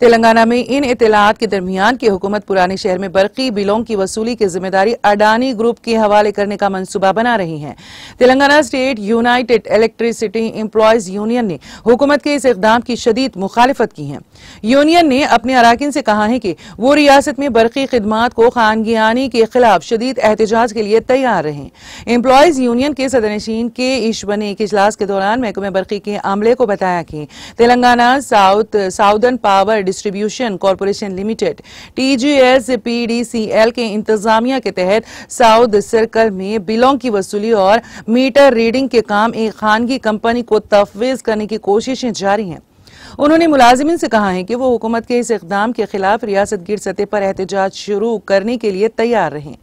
तेलंगाना में इन इतलात के दरमियान की हुकूमत पुराने शहर में बरकी बिलों की वसूली की जिम्मेदारी अडानी ग्रुप के हवाले करने का मनसूबा बना रही है Telangana State United Electricity Employees Union ने हुकूमत के इस इकदाम की शदीद मुखालफत की है यूनियन ने अपने अरकान से कहा है कि वो रियासत में बरकी खदमात को खानगियानी के खिलाफ शदीद एहतजाज के लिए तैयार रहें एम्प्लॉयज यूनियन के सदरनशीन के ईश्वर ने एक इजलास के दौरान महकमे बरकी के अमले को बताया कि Telangana South Southern Power Distribution Corporation Limited TGS PDCL के इंतजामिया के तहत साउथ सर्कल में बिलों की वसूली और मीटर रीडिंग के काम एक खानगी कंपनी को तफवीज करने की कोशिशें जारी हैं उन्होंने मुलाजमन से कहा है कि वो हुकूमत के इस इकदाम के खिलाफ रियासत गिर सतह पर एहतजाज शुरू करने के लिए तैयार रहें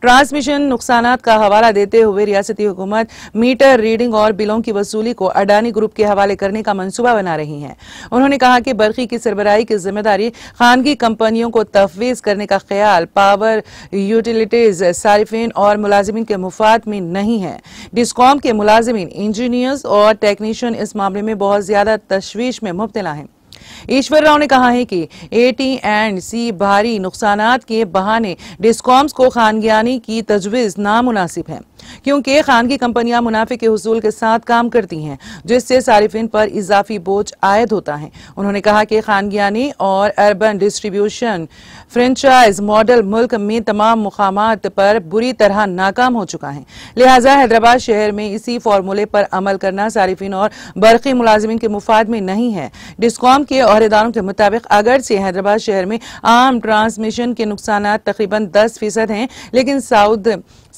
ट्रांसमिशन नुकसान का हवाला देते हुए रियासती हुकूमत मीटर रीडिंग और बिलों की वसूली को अडानी ग्रुप के हवाले करने का मनसूबा बना रही है उन्होंने कहा कि बर्फी की सरबराही की जिम्मेदारी खानगी कंपनियों को तफवीज करने का ख्याल पावर यूटिलिटीज सार्फिन और मुलाजमन के मुफाद में नहीं है डिस्कॉम के मुलाजमन इंजीनियर्स और टेक्नीशियन इस मामले में बहुत ज्यादा तशवीश में मुफ्त de la gente. ईश्वर राव ने कहा है कि एटी एंड सी भारी नुकसान के बहाने डिस्कॉम्स को खानगियानी की तजवीज़ नामुनासिब है क्योंकि खानगी कंपनियां मुनाफे के हसूल के साथ काम करती हैं जिससे सारिफिन पर इजाफी बोझ आयद होता है उन्होंने कहा कि खानगियानी और अर्बन डिस्ट्रीब्यूशन फ्रेंचाइज मॉडल मुल्क में तमाम मुकाम पर बुरी तरह नाकाम हो चुका है लिहाजा हैदराबाद शहर में इसी फार्मूले पर अमल करना सारिफिन और बरकी मुलाजमन के मुफाद में नहीं है डिस्कॉम के अहदेदारों के मुताबिक अगर से हैदराबाद शहर में आम ट्रांसमिशन के नुकसान तकरीबन दस फीसद हैं लेकिन साउथ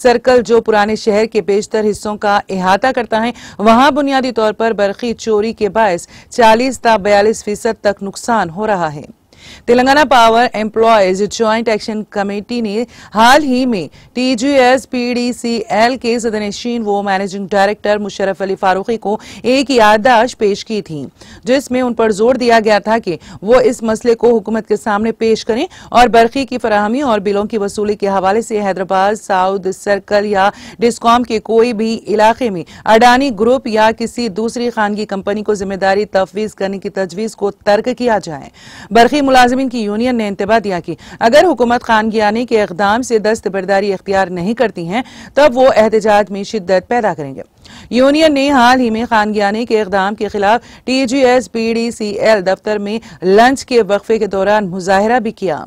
सर्कल जो पुराने शहर के बेशतर हिस्सों का अहाता करता है वहां बुनियादी तौर पर बर्फी चोरी के बायस चालीस ता बयालीस फीसद तक नुकसान हो रहा है Telangana Power Employees Joint Action Committee ने हाल ही में टीजीएस पीडीसीएल के सदनशीन वो मैनेजिंग डायरेक्टर मुशरफ अली फारूकी को एक याददाश्त पेश की थी जिसमें उन पर जोर दिया गया था कि वो इस मसले को हुकूमत के सामने पेश करें और बरखी की फराहमी और बिलों की वसूली के हवाले से हैदराबाद साउथ सर्कल या डिस्कॉम के कोई भी इलाके में अडानी ग्रुप या किसी दूसरी खानगी कंपनी को जिम्मेदारी तफवीज करने की तजवीज को तर्क किया जाए बरखी मुला मुलाजमन की यूनियन ने इंतबा दिया कि अगर हुकूमत खानगियानी के इकदाम से दस्तबरदारी इख्तियार नहीं करती हैं तब वो एहतजाज में शिद्दत पैदा करेंगे यूनियन ने हाल ही में खानगियानी के इकदाम के खिलाफ T G S P D C L दफ्तर में लंच के वक्फे के दौरान मुजाहरा भी किया